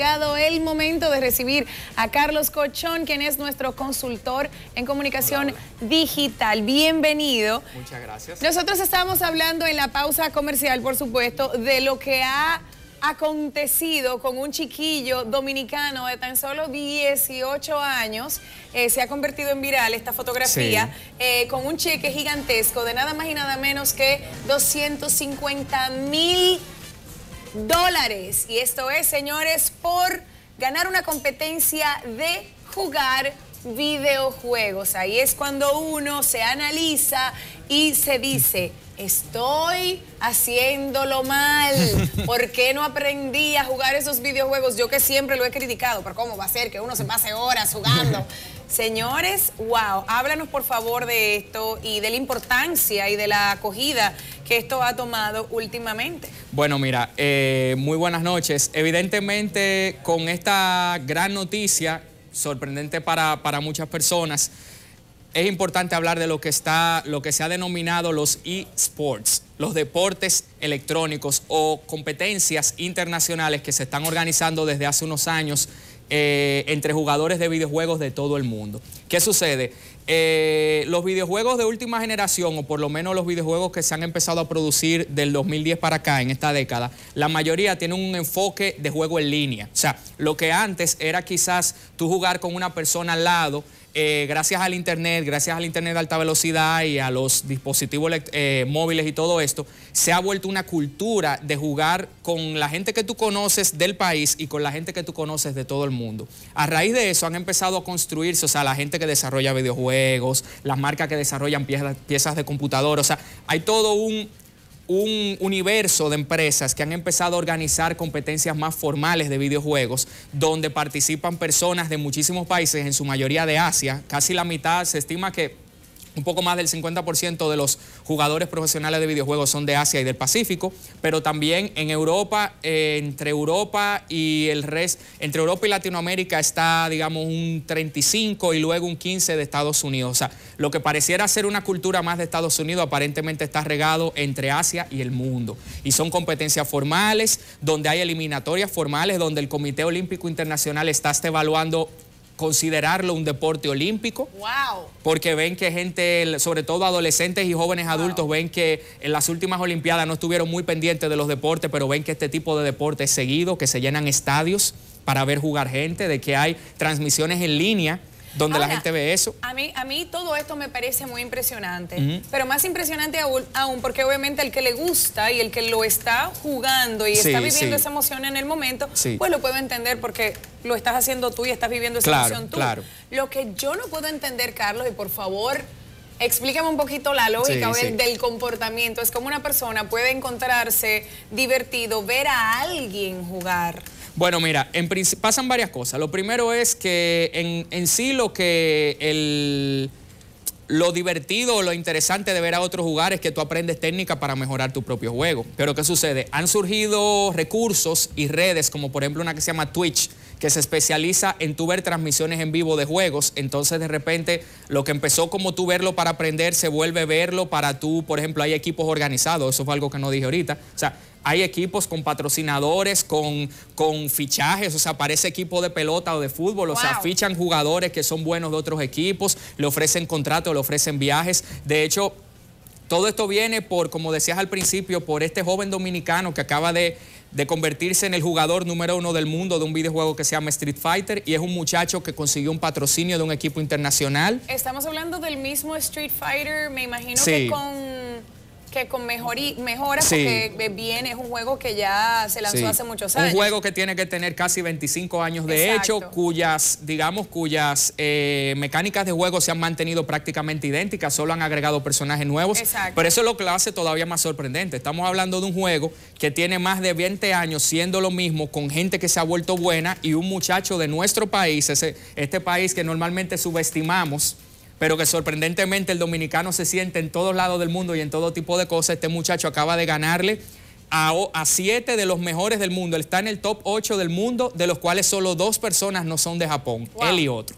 Llegado el momento de recibir a Carlos Cochón, quien es nuestro consultor en comunicación digital. Bienvenido. Muchas gracias. Nosotros estábamos hablando en la pausa comercial, por supuesto, de lo que ha acontecido con un chiquillo dominicano de tan solo 18 años. Eh, se ha convertido en viral esta fotografía eh, con un cheque gigantesco de nada más y nada menos que 250 mil dólares. Y esto es, señores, por ganar una competencia de jugar videojuegos. Ahí es cuando uno se analiza y se dice, estoy haciéndolo mal. ¿Por qué no aprendí a jugar esos videojuegos? Yo que siempre lo he criticado, pero ¿cómo va a ser que uno se pase horas jugando? Señores, wow, háblanos por favor de esto y de la importancia y de la acogida que esto ha tomado últimamente. Bueno, mira, eh, muy buenas noches. Evidentemente, con esta gran noticia, sorprendente para, para muchas personas, es importante hablar de lo que está, lo que se ha denominado los eSports, los deportes electrónicos o competencias internacionales que se están organizando desde hace unos años eh, entre jugadores de videojuegos de todo el mundo. ¿Qué sucede? Eh, los videojuegos de última generación, o por lo menos los videojuegos que se han empezado a producir del 2010 para acá, en esta década, la mayoría tienen un enfoque de juego en línea. O sea, lo que antes era quizás tú jugar con una persona al lado, eh, gracias al Internet, gracias al Internet de alta velocidad y a los dispositivos eh, móviles y todo esto, se ha vuelto una cultura de jugar con la gente que tú conoces del país y con la gente que tú conoces de todo el mundo. A raíz de eso han empezado a construirse, o sea, la gente que desarrolla videojuegos, las marcas que desarrollan piezas, piezas de computador, o sea, hay todo un un universo de empresas que han empezado a organizar competencias más formales de videojuegos, donde participan personas de muchísimos países, en su mayoría de Asia. Casi la mitad se estima que un poco más del 50% de los jugadores profesionales de videojuegos son de Asia y del Pacífico, pero también en Europa, entre Europa y el resto, entre Europa y Latinoamérica está, digamos, un 35 y luego un 15 de Estados Unidos. O sea, lo que pareciera ser una cultura más de Estados Unidos aparentemente está regado entre Asia y el mundo. Y son competencias formales, donde hay eliminatorias formales, donde el Comité Olímpico Internacional está este evaluando considerarlo un deporte olímpico. Wow. Porque ven que gente, sobre todo adolescentes y jóvenes adultos, ven que en las últimas Olimpiadas no estuvieron muy pendientes de los deportes, pero ven que este tipo de deporte es seguido, que se llenan estadios para ver jugar gente, de que hay transmisiones en línea donde la gente ve eso. A mí, a mí todo esto me parece muy impresionante, pero más impresionante aún, porque obviamente el que le gusta y el que lo está jugando y está viviendo esa emoción en el momento, pues lo puedo entender porque lo estás haciendo tú y estás viviendo esa emoción tú. Lo que yo no puedo entender, Carlos, y por favor... Explícame un poquito la lógica del comportamiento. Es como una persona puede encontrarse divertido, ver a alguien jugar. Bueno, mira, en, pasan varias cosas. Lo primero es que en, sí lo que el lo divertido, lo interesante de ver a otros jugar es que tú aprendes técnica para mejorar tu propio juego. Pero ¿qué sucede? Han surgido recursos y redes, como por ejemplo una que se llama Twitch, que se especializa en tu ver transmisiones en vivo de juegos. Entonces de repente lo que empezó como tú verlo para aprender se vuelve verlo para tú, por ejemplo, hay equipos organizados, eso fue algo que no dije ahorita. O sea, hay equipos con patrocinadores, con, con fichajes, o sea, parece equipo de pelota o de fútbol, o sea, fichan jugadores que son buenos de otros equipos, le ofrecen contratos, le ofrecen viajes. De hecho, todo esto viene por, como decías al principio, por este joven dominicano que acaba de de convertirse en el jugador número uno del mundo de un videojuego que se llama Street Fighter y es un muchacho que consiguió un patrocinio de un equipo internacional. Estamos hablando del mismo Street Fighter, me imagino que con que con mejoras mejora, porque bien eh, es un juego que ya se lanzó hace muchos años. Un juego que tiene que tener casi 25 años de hecho, cuyas, digamos, cuyas eh, mecánicas de juego se han mantenido prácticamente idénticas, solo han agregado personajes nuevos. Exacto. Pero eso es lo que hace todavía más sorprendente. Estamos hablando de un juego que tiene más de 20 años siendo lo mismo, con gente que se ha vuelto buena y un muchacho de nuestro país, ese, este país que normalmente subestimamos pero que sorprendentemente el dominicano se siente en todos lados del mundo y en todo tipo de cosas. Este muchacho acaba de ganarle a, siete de los mejores del mundo. Él está en el top ocho del mundo, de los cuales solo dos personas no son de Japón, él y otro.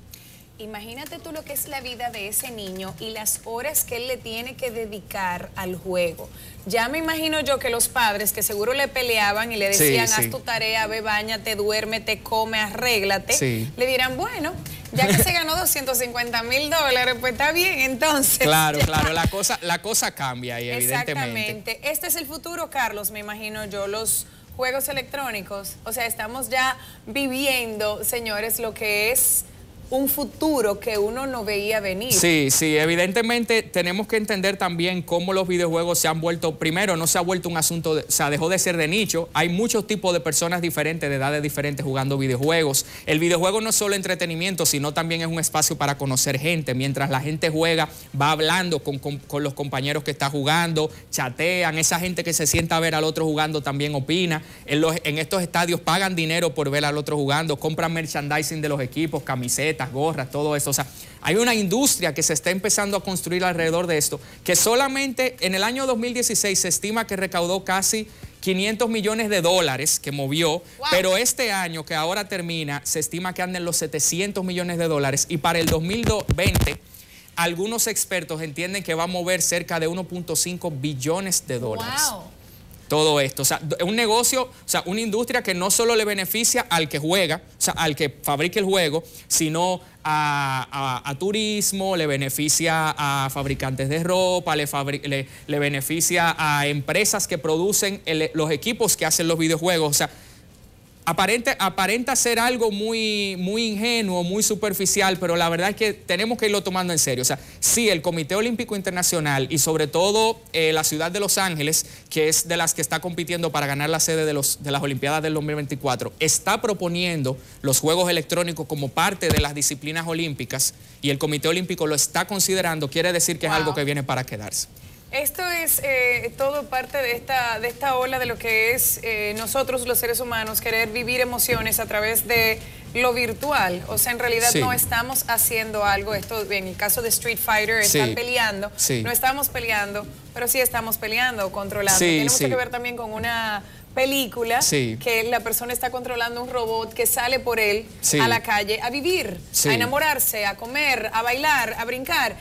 Imagínate tú lo que es la vida de ese niño y las horas que él le tiene que dedicar al juego. Ya me imagino yo que los padres que seguro le peleaban y le decían, haz tu tarea, ve, bañate, duérmete, come, arréglate, le dirán, bueno, ya que se ganó 250 mil dólares, pues está bien, entonces. Claro, claro, la cosa, la cosa cambia y evidentemente. Exactamente. Este es el futuro, Carlos, me imagino yo, los juegos electrónicos. O sea, estamos ya viviendo, señores, lo que es un futuro que uno no veía venir. Sí, sí, evidentemente tenemos que entender también cómo los videojuegos se han vuelto, primero, no se ha vuelto un asunto, se o sea, dejó de ser de nicho, hay muchos tipos de personas diferentes, de edades diferentes jugando videojuegos. El videojuego no es solo entretenimiento, sino también es un espacio para conocer gente. Mientras la gente juega, va hablando con, los compañeros que está jugando, chatean, esa gente que se sienta a ver al otro jugando también opina. En, los, en estos estadios pagan dinero por ver al otro jugando, compran merchandising de los equipos, camisetas gorras, todo eso. O sea, hay una industria que se está empezando a construir alrededor de esto, que solamente en el año 2016 se estima que recaudó casi 500 millones de dólares que movió, pero este año que ahora termina se estima que anden los 700 millones de dólares y para el 2020 algunos expertos entienden que va a mover cerca de 1.5 billones de dólares. Wow todo esto. O sea, un negocio, o sea, una industria que no solo le beneficia al que juega, o sea, al que fabrique el juego, sino a, turismo, le beneficia a fabricantes de ropa, le, beneficia a empresas que producen los equipos que hacen los videojuegos. O sea, aparente, aparenta ser algo muy, muy ingenuo, muy superficial, pero la verdad es que tenemos que irlo tomando en serio. O sea, sí, el Comité Olímpico Internacional y sobre todo eh, la ciudad de Los Ángeles, que es de las que está compitiendo para ganar la sede de, los, de las Olimpiadas del 2024, está proponiendo los Juegos Electrónicos como parte de las disciplinas olímpicas y el Comité Olímpico lo está considerando, quiere decir que es algo que viene para quedarse. Esto es eh, todo parte de esta, de esta ola de lo que es eh, nosotros los seres humanos, querer vivir emociones a través de lo virtual. O sea, en realidad no estamos haciendo algo. Esto, en el caso de Street Fighter, están peleando. No estamos peleando, pero sí estamos peleando, controlando. Tiene mucho que ver también con una película que la persona está controlando un robot que sale por él a la calle a vivir, a enamorarse, a comer, a bailar, a brincar.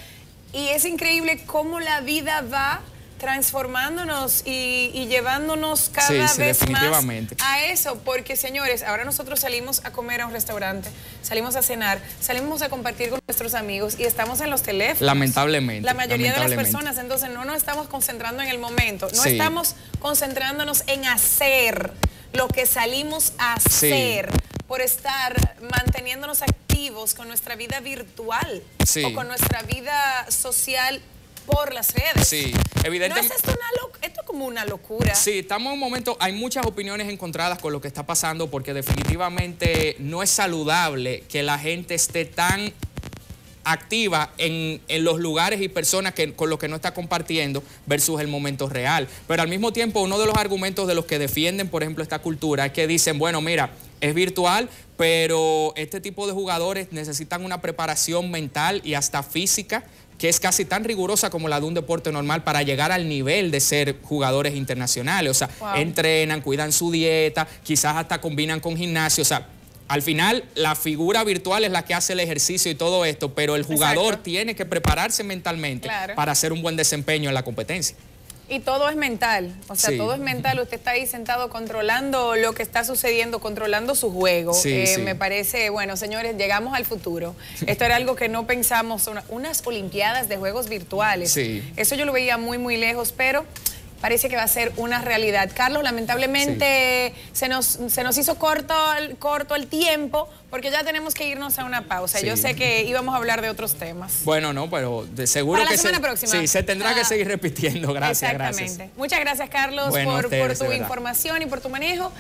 Y es increíble cómo la vida va transformándonos y, llevándonos cada vez más a eso, porque señores, ahora nosotros salimos a comer a un restaurante, salimos a cenar, salimos a compartir con nuestros amigos y estamos en los teléfonos. Lamentablemente. La mayoría de las personas, entonces no nos estamos concentrando en el momento, no estamos concentrándonos en hacer lo que salimos a hacer por estar manteniéndonos activos con nuestra vida virtual o con nuestra vida social por las redes. Sí, evidentemente. ¿No es esto, una como una locura? Sí, estamos en un momento, hay muchas opiniones encontradas con lo que está pasando porque definitivamente no es saludable que la gente esté tan activa en, los lugares y personas con los que no está compartiendo versus el momento real. Pero al mismo tiempo, uno de los argumentos de los que defienden, por ejemplo, esta cultura es que dicen, bueno, mira, es virtual, pero este tipo de jugadores necesitan una preparación mental y hasta física que es casi tan rigurosa como la de un deporte normal para llegar al nivel de ser jugadores internacionales. O sea, entrenan, cuidan su dieta, quizás hasta combinan con gimnasio. O sea, al final la figura virtual es la que hace el ejercicio y todo esto, pero el jugador tiene que prepararse mentalmente para hacer un buen desempeño en la competencia. Y todo es mental, o sea, todo es mental. Usted está ahí sentado controlando lo que está sucediendo, controlando su juego. Eh, me parece, bueno, señores, llegamos al futuro. Esto era algo que no pensamos, unas Olimpiadas de Juegos Virtuales. Eso yo lo veía muy, muy lejos, pero parece que va a ser una realidad. Carlos, lamentablemente se, nos, se nos hizo corto, corto el tiempo porque ya tenemos que irnos a una pausa. Yo sé que íbamos a hablar de otros temas. Bueno, no, pero de seguro que la semana próxima. Sí, se tendrá que ah. seguir repitiendo. Gracias, exactamente. Muchas gracias, Carlos, por, tu información y por tu manejo.